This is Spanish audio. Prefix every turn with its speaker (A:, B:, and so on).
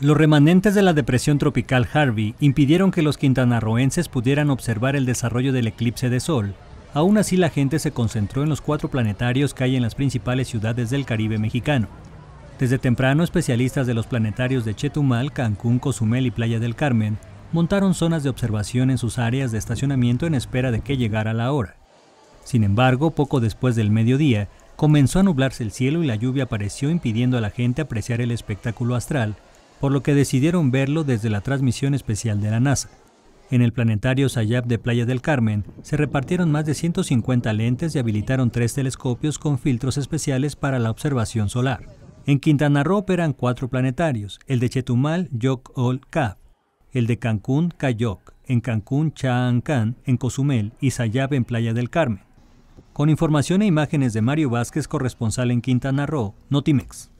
A: Los remanentes de la depresión tropical Harvey impidieron que los quintanarroenses pudieran observar el desarrollo del eclipse de sol. Aún así, la gente se concentró en los cuatro planetarios que hay en las principales ciudades del Caribe mexicano. Desde temprano, especialistas de los planetarios de Chetumal, Cancún, Cozumel y Playa del Carmen montaron zonas de observación en sus áreas de estacionamiento en espera de que llegara la hora. Sin embargo, poco después del mediodía, comenzó a nublarse el cielo y la lluvia apareció impidiendo a la gente apreciar el espectáculo astral por lo que decidieron verlo desde la transmisión especial de la NASA. En el planetario Sayab de Playa del Carmen se repartieron más de 150 lentes y habilitaron tres telescopios con filtros especiales para la observación solar. En Quintana Roo operan cuatro planetarios, el de Chetumal, Yoc-Ol-Ka, el de Cancún, Cayoc, en Cancún, Chaancán, en Cozumel y Sayab en Playa del Carmen. Con información e imágenes de Mario Vázquez, corresponsal en Quintana Roo, Notimex.